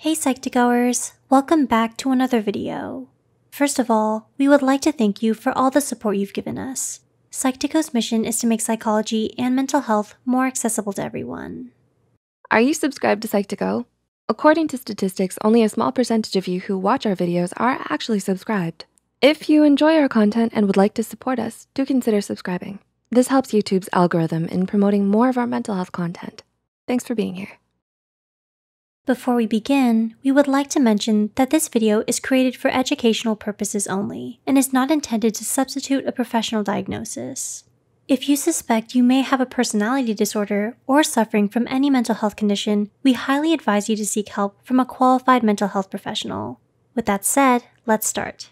Hey Psych2Goers, welcome back to another video. First of all, we would like to thank you for all the support you've given us. Psych2Go's mission is to make psychology and mental health more accessible to everyone. Are you subscribed to Psych2Go? According to statistics, only a small percentage of you who watch our videos are actually subscribed. If you enjoy our content and would like to support us, do consider subscribing. This helps YouTube's algorithm in promoting more of our mental health content. Thanks for being here. Before we begin, we would like to mention that this video is created for educational purposes only and is not intended to substitute a professional diagnosis. If you suspect you may have a personality disorder or suffering from any mental health condition, we highly advise you to seek help from a qualified mental health professional. With that said, let's start.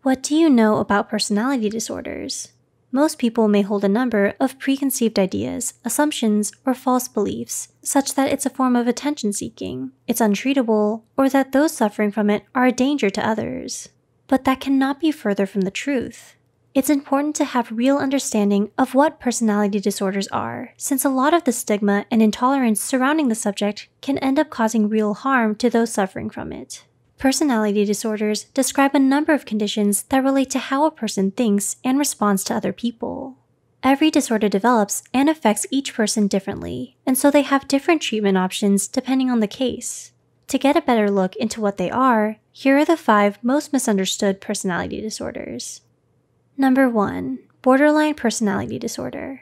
What do you know about personality disorders? most people may hold a number of preconceived ideas, assumptions, or false beliefs, such that it's a form of attention seeking, it's untreatable, or that those suffering from it are a danger to others. But that cannot be further from the truth. It's important to have real understanding of what personality disorders are, since a lot of the stigma and intolerance surrounding the subject can end up causing real harm to those suffering from it. Personality disorders describe a number of conditions that relate to how a person thinks and responds to other people. Every disorder develops and affects each person differently, and so they have different treatment options depending on the case. To get a better look into what they are, here are the five most misunderstood personality disorders. Number 1. Borderline Personality Disorder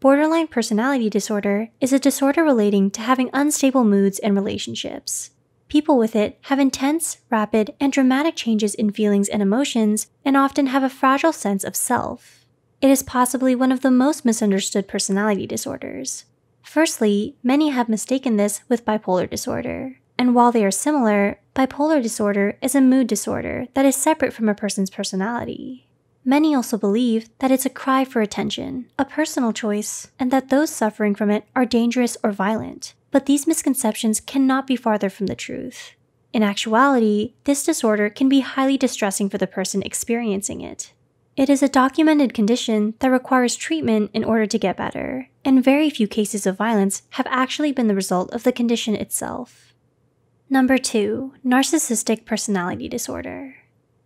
Borderline personality disorder is a disorder relating to having unstable moods and relationships. People with it have intense, rapid, and dramatic changes in feelings and emotions, and often have a fragile sense of self. It is possibly one of the most misunderstood personality disorders. Firstly, many have mistaken this with bipolar disorder. And while they are similar, bipolar disorder is a mood disorder that is separate from a person's personality. Many also believe that it's a cry for attention, a personal choice, and that those suffering from it are dangerous or violent. But these misconceptions cannot be farther from the truth. In actuality, this disorder can be highly distressing for the person experiencing it. It is a documented condition that requires treatment in order to get better, and very few cases of violence have actually been the result of the condition itself. Number 2 Narcissistic Personality Disorder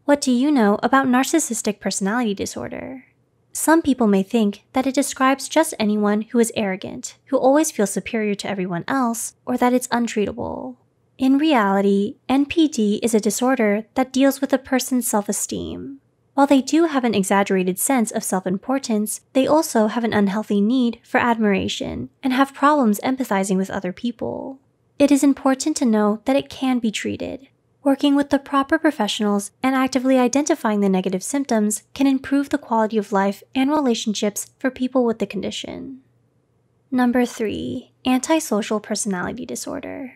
what do you know about narcissistic personality disorder? Some people may think that it describes just anyone who is arrogant, who always feels superior to everyone else, or that it's untreatable. In reality, NPD is a disorder that deals with a person's self esteem. While they do have an exaggerated sense of self importance, they also have an unhealthy need for admiration and have problems empathizing with other people. It is important to know that it can be treated, Working with the proper professionals and actively identifying the negative symptoms can improve the quality of life and relationships for people with the condition. Number 3. Antisocial Personality Disorder.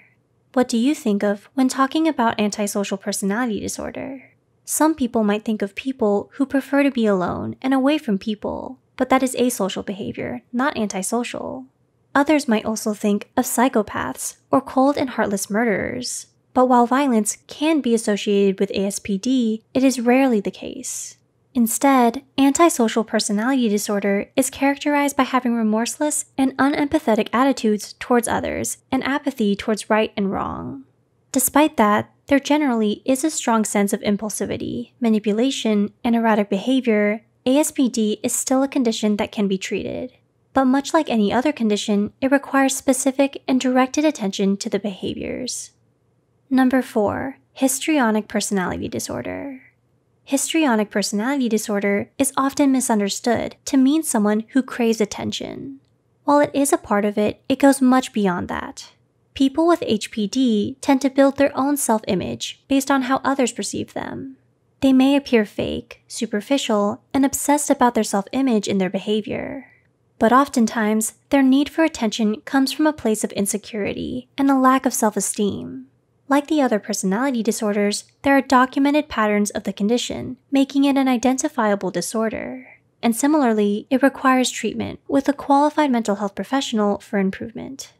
What do you think of when talking about antisocial personality disorder? Some people might think of people who prefer to be alone and away from people, but that is asocial behavior, not antisocial. Others might also think of psychopaths or cold and heartless murderers, but while violence can be associated with ASPD, it is rarely the case. Instead, antisocial personality disorder is characterized by having remorseless and unempathetic attitudes towards others and apathy towards right and wrong. Despite that, there generally is a strong sense of impulsivity, manipulation, and erratic behavior. ASPD is still a condition that can be treated. But much like any other condition, it requires specific and directed attention to the behaviors. Number four, histrionic personality disorder. Histrionic personality disorder is often misunderstood to mean someone who craves attention. While it is a part of it, it goes much beyond that. People with HPD tend to build their own self image based on how others perceive them. They may appear fake, superficial, and obsessed about their self image in their behavior. But oftentimes, their need for attention comes from a place of insecurity and a lack of self esteem. Like the other personality disorders, there are documented patterns of the condition, making it an identifiable disorder. And similarly, it requires treatment with a qualified mental health professional for improvement.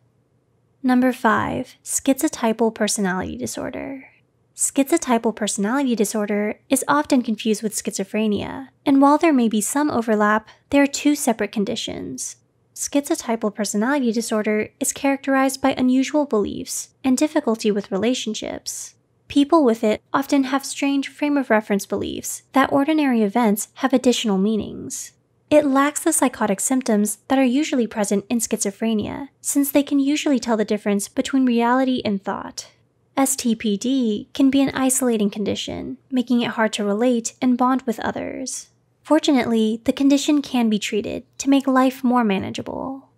Number 5. Schizotypal Personality Disorder Schizotypal personality disorder is often confused with schizophrenia, and while there may be some overlap, they are two separate conditions. Schizotypal personality disorder is characterized by unusual beliefs and difficulty with relationships. People with it often have strange frame of reference beliefs that ordinary events have additional meanings. It lacks the psychotic symptoms that are usually present in schizophrenia, since they can usually tell the difference between reality and thought. STPD can be an isolating condition, making it hard to relate and bond with others. Fortunately, the condition can be treated to make life more manageable.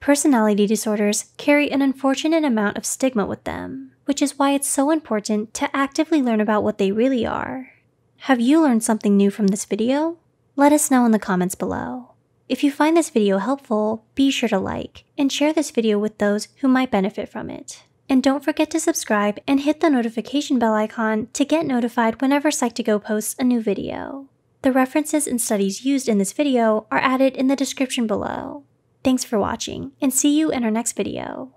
Personality disorders carry an unfortunate amount of stigma with them, which is why it's so important to actively learn about what they really are. Have you learned something new from this video? Let us know in the comments below. If you find this video helpful, be sure to like and share this video with those who might benefit from it. And don't forget to subscribe and hit the notification bell icon to get notified whenever Psych2Go posts a new video. The references and studies used in this video are added in the description below. Thanks for watching, and see you in our next video.